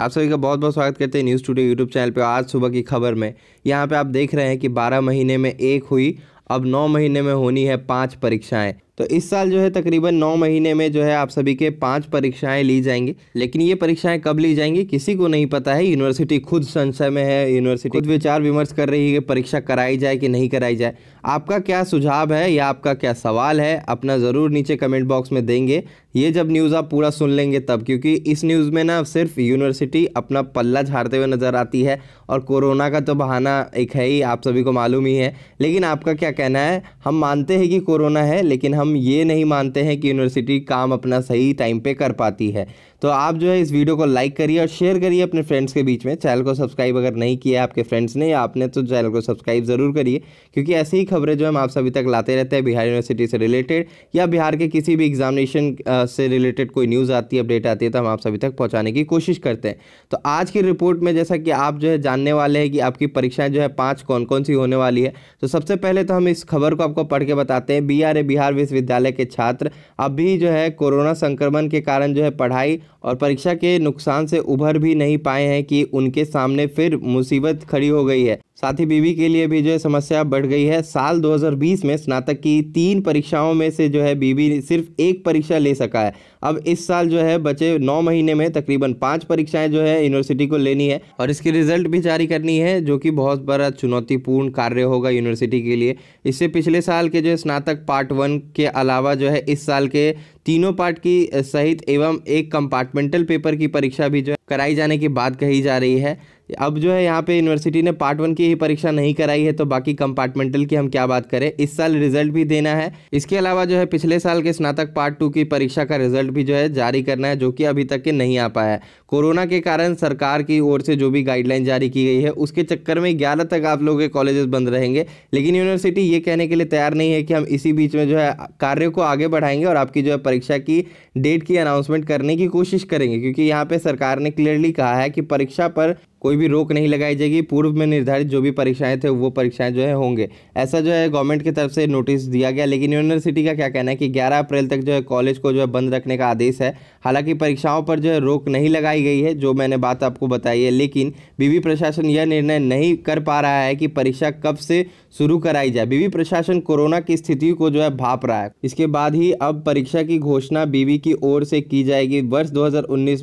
आप सभी का बहुत बहुत स्वागत करते हैं न्यूज़ टूडे यूट्यूब चैनल पे आज सुबह की खबर में यहाँ पे आप देख रहे हैं कि 12 महीने में एक हुई अब 9 महीने में होनी है पांच परीक्षाएं तो इस साल जो है तकरीबन नौ महीने में जो है आप सभी के पांच परीक्षाएं ली जाएंगी लेकिन ये परीक्षाएं कब ली जाएंगी किसी को नहीं पता है यूनिवर्सिटी खुद संशय में है यूनिवर्सिटी खुद विचार विमर्श कर रही है कि परीक्षा कराई जाए कि नहीं कराई जाए आपका क्या सुझाव है या आपका क्या सवाल है अपना ज़रूर नीचे कमेंट बॉक्स में देंगे ये जब न्यूज़ आप पूरा सुन लेंगे तब क्योंकि इस न्यूज़ में ना सिर्फ यूनिवर्सिटी अपना पल्ला झाड़ते हुए नज़र आती है और कोरोना का तो बहाना एक है ही आप सभी को मालूम ही है लेकिन आपका क्या कहना है हम मानते हैं कि कोरोना है लेकिन हम हम ये नहीं मानते हैं कि यूनिवर्सिटी काम अपना सही टाइम पे कर पाती है तो आप जो है इस वीडियो को लाइक करिए और शेयर करिए अपने फ्रेंड्स के बीच में चैनल को सब्सक्राइब अगर नहीं किया आपके फ्रेंड्स ने या आपने तो चैनल को सब्सक्राइब ज़रूर करिए क्योंकि ऐसी ही खबरें जो हम आप सभी तक लाते रहते हैं बिहार यूनिवर्सिटी से रिलेटेड या बिहार के किसी भी एग्जामिनेशन से रिलेटेड कोई न्यूज़ आती है अपडेट आती है तो हम आप सभी तक पहुँचाने की कोशिश करते हैं तो आज की रिपोर्ट में जैसा कि आप जो है जानने वाले हैं कि आपकी परीक्षाएँ जो है पाँच कौन कौन सी होने वाली है तो सबसे पहले तो हम इस खबर को आपको पढ़ के बताते हैं बी बिहार विश्वविद्यालय के छात्र अभी जो है कोरोना संक्रमण के कारण जो है पढ़ाई और परीक्षा के नुकसान से उभर भी नहीं पाए हैं कि उनके सामने फिर मुसीबत खड़ी हो गई है साथ ही बीवी के लिए भी जो है समस्या बढ़ गई है साल 2020 में स्नातक की तीन परीक्षाओं में से जो है बीवी सिर्फ एक परीक्षा ले सका है अब इस साल जो है बचे नौ महीने में तकरीबन पाँच परीक्षाएं जो है यूनिवर्सिटी को लेनी है और इसकी रिजल्ट भी जारी करनी है जो कि बहुत बड़ा चुनौतीपूर्ण कार्य होगा यूनिवर्सिटी के लिए इससे पिछले साल के जो है स्नातक पार्ट वन के अलावा जो है इस साल के तीनों पार्ट की सहित एवं एक कंपार्टमेंटल पेपर की परीक्षा भी जो है कराई जाने की बात कही जा रही है अब जो है यहाँ पे यूनिवर्सिटी ने पार्ट वन की ही परीक्षा नहीं कराई है तो बाकी कंपार्टमेंटल की हम क्या बात करें इस साल रिजल्ट भी देना है इसके अलावा जो है पिछले साल के स्नातक पार्ट टू की परीक्षा का रिजल्ट भी जो है जारी करना है जो कि अभी तक के नहीं आ पाया है कोरोना के कारण सरकार की ओर से जो भी गाइडलाइन जारी की गई है उसके चक्कर में ग्यारह तक आप लोगों के कॉलेजेस बंद रहेंगे लेकिन यूनिवर्सिटी ये कहने के लिए तैयार नहीं है कि हम इसी बीच में जो है कार्य को आगे बढ़ाएंगे और आपकी जो है परीक्षा की डेट की अनाउंसमेंट करने की कोशिश करेंगे क्योंकि यहाँ पर सरकार ने क्लियरली कहा है कि परीक्षा पर कोई भी रोक नहीं लगाई जाएगी पूर्व में निर्धारित जो भी परीक्षाएं थे वो परीक्षाएं जो है होंगे ऐसा जो है गवर्नमेंट की तरफ से नोटिस दिया गया लेकिन यूनिवर्सिटी का क्या कहना है कि 11 अप्रैल तक जो है कॉलेज को जो है बंद रखने का आदेश है हालांकि परीक्षाओं पर जो है रोक नहीं लगाई गई है जो मैंने बात आपको बताई है लेकिन बीवी प्रशासन यह निर्णय नहीं कर पा रहा है कि परीक्षा कब से शुरू कराई जाए बीवी प्रशासन कोरोना की स्थिति को जो है भाप रहा है इसके बाद ही अब परीक्षा की घोषणा बीवी की ओर से की जाएगी वर्ष दो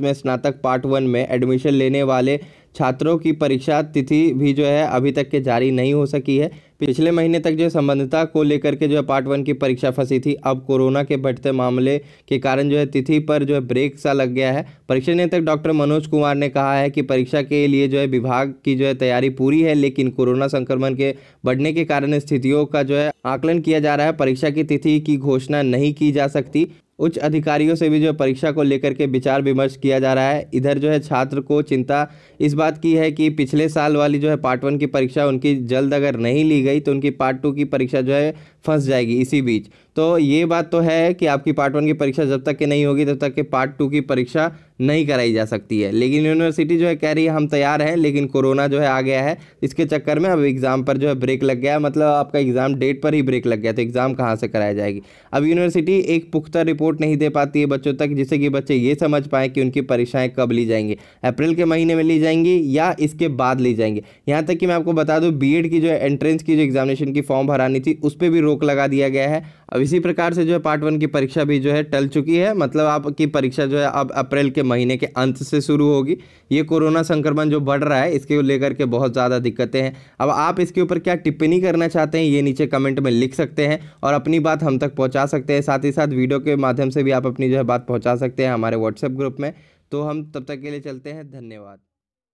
में स्नातक पार्ट वन में एडमिशन लेने वाले छात्रों की परीक्षा तिथि भी जो है अभी तक के जारी नहीं हो सकी है पिछले महीने तक जो संबंधता को लेकर के जो है पार्ट वन की परीक्षा फंसी थी अब कोरोना के बढ़ते मामले के कारण जो है तिथि पर जो है ब्रेक सा लग गया है परीक्षा नियंत्रक डॉक्टर मनोज कुमार ने कहा है कि परीक्षा के लिए जो है विभाग की जो है तैयारी पूरी है लेकिन कोरोना संक्रमण के बढ़ने के कारण स्थितियों का जो है आकलन किया जा रहा है परीक्षा की तिथि की घोषणा नहीं की जा सकती उच्च अधिकारियों से भी जो परीक्षा को लेकर के विचार विमर्श किया जा रहा है इधर जो है छात्र को चिंता इस बात की है कि पिछले साल वाली जो है पार्ट वन की परीक्षा उनकी जल्द अगर नहीं ली गई तो उनकी पार्ट टू की परीक्षा जो है फंस जाएगी इसी बीच तो ये बात तो है कि आपकी पार्ट वन की परीक्षा जब तक के नहीं होगी तब तक के पार्ट टू की परीक्षा नहीं कराई जा सकती है लेकिन यूनिवर्सिटी जो है कह रही है हम तैयार हैं लेकिन कोरोना जो है आ गया है इसके चक्कर में अब एग्ज़ाम पर जो है ब्रेक लग गया मतलब आपका एग्ज़ाम डेट पर ही ब्रेक लग गया तो एग्ज़ाम कहाँ से कराया जाएगी अब यूनिवर्सिटी एक पुख्ता रिपोर्ट नहीं दे पाती है बच्चों तक जिससे कि बच्चे ये समझ पाएँ कि उनकी परीक्षाएँ कब ली जाएंगी अप्रैल के महीने में ली जाएंगी या इसके बाद ली जाएंगी यहाँ तक कि मैं आपको बता दूँ बी की जो एंट्रेंस की जो एग्जामिनेशन की फॉर्म भरानी थी उस पर भी रोक लगा दिया गया है अब इसी प्रकार से जो है पार्ट वन की परीक्षा भी जो है टल चुकी है मतलब आपकी परीक्षा जो है अब अप्रैल के महीने के अंत से शुरू होगी ये कोरोना संक्रमण जो बढ़ रहा है इसके लेकर के बहुत ज़्यादा दिक्कतें हैं अब आप इसके ऊपर क्या टिप्पणी करना चाहते हैं ये नीचे कमेंट में लिख सकते हैं और अपनी बात हम तक पहुँचा सकते हैं साथ ही साथ वीडियो के माध्यम से भी आप अपनी जो है बात पहुँचा सकते हैं हमारे व्हाट्सएप ग्रुप में तो हम तब तक के लिए चलते हैं धन्यवाद